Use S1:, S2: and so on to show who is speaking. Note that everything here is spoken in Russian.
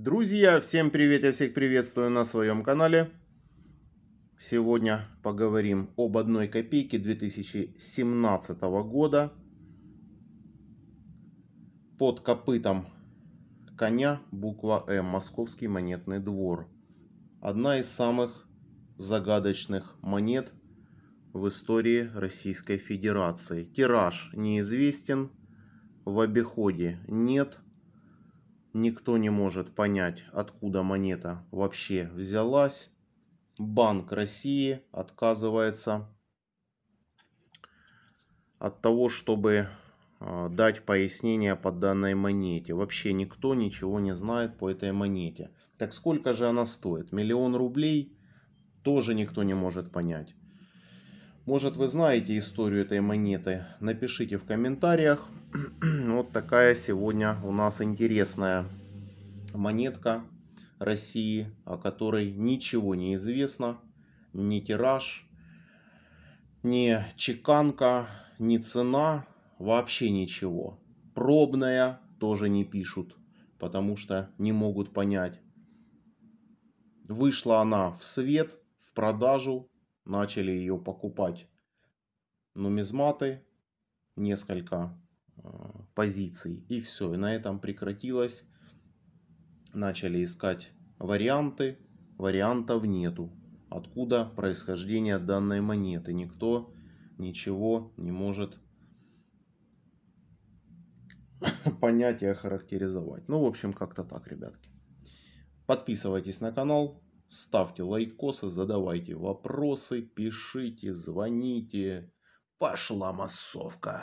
S1: Друзья, всем привет, я всех приветствую на своем канале. Сегодня поговорим об одной копейке 2017 года. Под копытом коня буква М, Московский монетный двор. Одна из самых загадочных монет в истории Российской Федерации. Тираж неизвестен, в обиходе нет – Никто не может понять, откуда монета вообще взялась. Банк России отказывается от того, чтобы а, дать пояснение по данной монете. Вообще никто ничего не знает по этой монете. Так сколько же она стоит? Миллион рублей? Тоже никто не может понять. Может вы знаете историю этой монеты? Напишите в комментариях. вот такая сегодня у нас интересная монетка России, о которой ничего не известно. Ни тираж, ни чеканка, ни цена, вообще ничего. Пробная тоже не пишут, потому что не могут понять. Вышла она в свет, в продажу начали ее покупать нумизматы, несколько э, позиций, и все. И на этом прекратилось. Начали искать варианты, вариантов нету. Откуда происхождение данной монеты? Никто ничего не может понять и охарактеризовать. Ну, в общем, как-то так, ребятки. Подписывайтесь на канал, Ставьте лайкосы, задавайте вопросы, пишите, звоните. Пошла массовка.